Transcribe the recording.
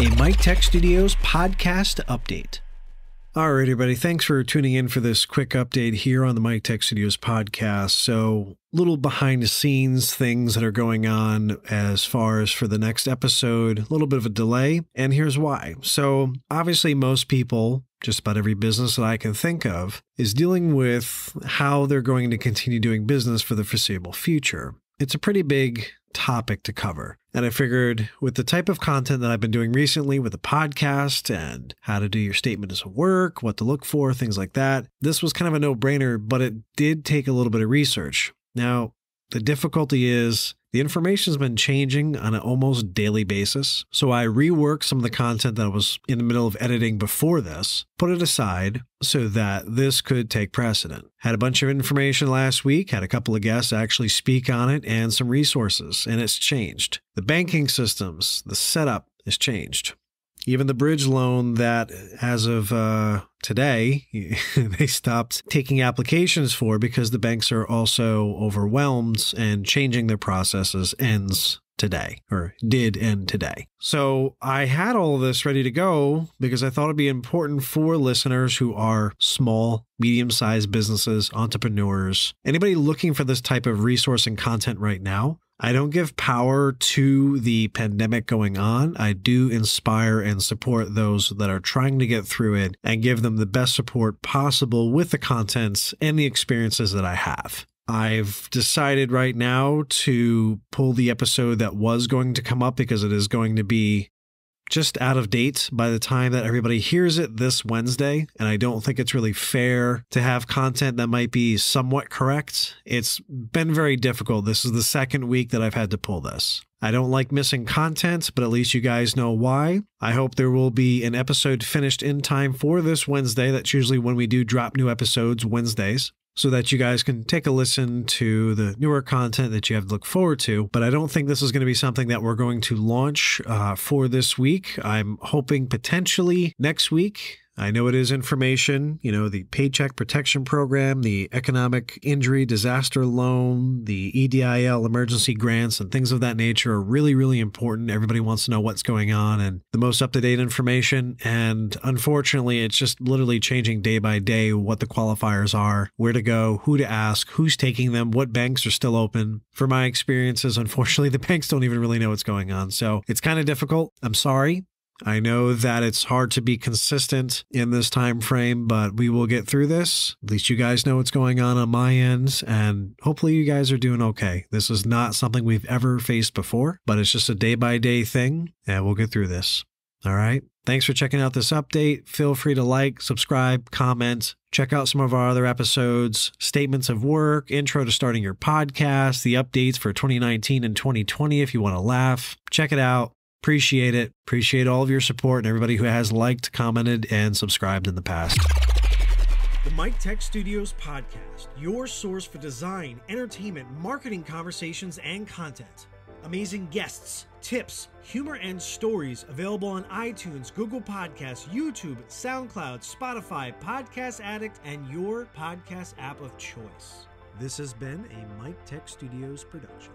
a Mike Tech Studios podcast update. All right, everybody. Thanks for tuning in for this quick update here on the Mike Tech Studios podcast. So, little behind the scenes things that are going on as far as for the next episode, a little bit of a delay, and here's why. So, obviously, most people, just about every business that I can think of, is dealing with how they're going to continue doing business for the foreseeable future. It's a pretty big topic to cover. And I figured with the type of content that I've been doing recently with the podcast and how to do your statement as a work, what to look for, things like that, this was kind of a no brainer, but it did take a little bit of research. Now, the difficulty is the information's been changing on an almost daily basis, so I reworked some of the content that I was in the middle of editing before this, put it aside so that this could take precedent. Had a bunch of information last week, had a couple of guests actually speak on it, and some resources, and it's changed. The banking systems, the setup is changed. Even the bridge loan that, as of uh, today they stopped taking applications for because the banks are also overwhelmed and changing their processes ends today or did end today. So I had all of this ready to go because I thought it'd be important for listeners who are small, medium sized businesses, entrepreneurs, anybody looking for this type of resource and content right now. I don't give power to the pandemic going on. I do inspire and support those that are trying to get through it and give them the best support possible with the contents and the experiences that I have. I've decided right now to pull the episode that was going to come up because it is going to be just out of date by the time that everybody hears it this Wednesday. And I don't think it's really fair to have content that might be somewhat correct. It's been very difficult. This is the second week that I've had to pull this. I don't like missing content, but at least you guys know why. I hope there will be an episode finished in time for this Wednesday. That's usually when we do drop new episodes Wednesdays so that you guys can take a listen to the newer content that you have to look forward to. But I don't think this is going to be something that we're going to launch uh, for this week. I'm hoping potentially next week I know it is information, you know, the Paycheck Protection Program, the Economic Injury Disaster Loan, the EDIL emergency grants, and things of that nature are really, really important. Everybody wants to know what's going on and the most up to date information. And unfortunately, it's just literally changing day by day what the qualifiers are, where to go, who to ask, who's taking them, what banks are still open. For my experiences, unfortunately, the banks don't even really know what's going on. So it's kind of difficult. I'm sorry. I know that it's hard to be consistent in this time frame, but we will get through this. At least you guys know what's going on on my end, and hopefully you guys are doing okay. This is not something we've ever faced before, but it's just a day by day thing, and we'll get through this. All right. Thanks for checking out this update. Feel free to like, subscribe, comment, check out some of our other episodes, statements of work, intro to starting your podcast, the updates for 2019 and 2020 if you want to laugh. Check it out. Appreciate it. Appreciate all of your support and everybody who has liked, commented, and subscribed in the past. The Mike Tech Studios podcast, your source for design, entertainment, marketing conversations, and content. Amazing guests, tips, humor, and stories available on iTunes, Google Podcasts, YouTube, SoundCloud, Spotify, Podcast Addict, and your podcast app of choice. This has been a Mike Tech Studios production.